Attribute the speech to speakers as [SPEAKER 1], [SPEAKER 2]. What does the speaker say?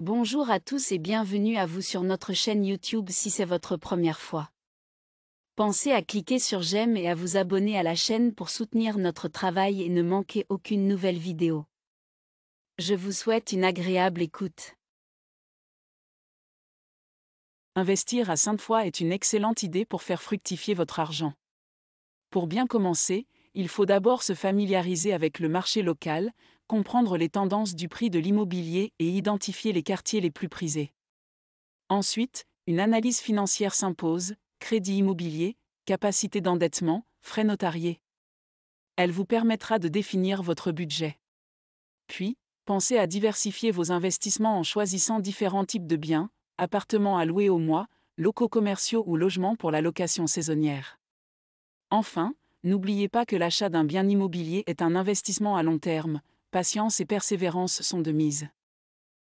[SPEAKER 1] Bonjour à tous et bienvenue à vous sur notre chaîne YouTube si c'est votre première fois. Pensez à cliquer sur j'aime et à vous abonner à la chaîne pour soutenir notre travail et ne manquer aucune nouvelle vidéo. Je vous souhaite une agréable écoute.
[SPEAKER 2] Investir à Sainte-Foy est une excellente idée pour faire fructifier votre argent. Pour bien commencer, il faut d'abord se familiariser avec le marché local, comprendre les tendances du prix de l'immobilier et identifier les quartiers les plus prisés. Ensuite, une analyse financière s'impose, crédit immobilier, capacité d'endettement, frais notariés. Elle vous permettra de définir votre budget. Puis, pensez à diversifier vos investissements en choisissant différents types de biens, appartements à louer au mois, locaux commerciaux ou logements pour la location saisonnière. Enfin, n'oubliez pas que l'achat d'un bien immobilier est un investissement à long terme, patience et persévérance sont de mise.